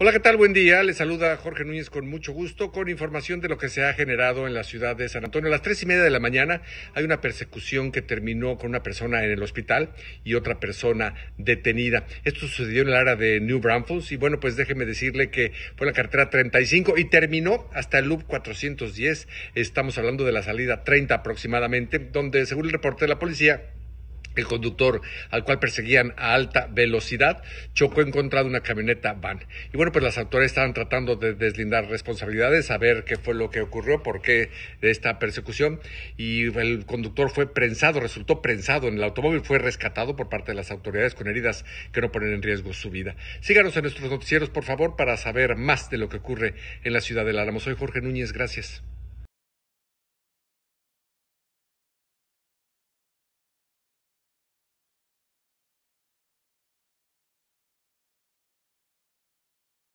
Hola, ¿qué tal? Buen día. Les saluda Jorge Núñez con mucho gusto con información de lo que se ha generado en la ciudad de San Antonio. A las tres y media de la mañana hay una persecución que terminó con una persona en el hospital y otra persona detenida. Esto sucedió en el área de New Braunfels y bueno, pues déjeme decirle que fue la carretera 35 y terminó hasta el loop 410. Estamos hablando de la salida 30 aproximadamente, donde según el reporte de la policía el conductor, al cual perseguían a alta velocidad, chocó en contra de una camioneta van. Y bueno, pues las autoridades estaban tratando de deslindar responsabilidades, saber qué fue lo que ocurrió, por qué esta persecución. Y el conductor fue prensado, resultó prensado en el automóvil, fue rescatado por parte de las autoridades con heridas que no ponen en riesgo su vida. Síganos en nuestros noticieros, por favor, para saber más de lo que ocurre en la ciudad de Álamo. Soy Jorge Núñez, gracias.